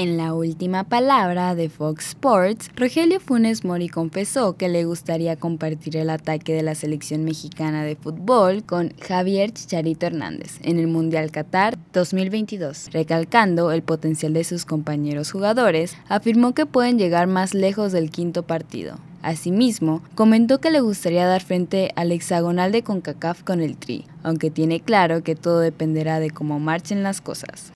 En la última palabra de Fox Sports, Rogelio Funes Mori confesó que le gustaría compartir el ataque de la selección mexicana de fútbol con Javier Chicharito Hernández en el Mundial Qatar 2022. Recalcando el potencial de sus compañeros jugadores, afirmó que pueden llegar más lejos del quinto partido. Asimismo, comentó que le gustaría dar frente al hexagonal de CONCACAF con el Tri, aunque tiene claro que todo dependerá de cómo marchen las cosas.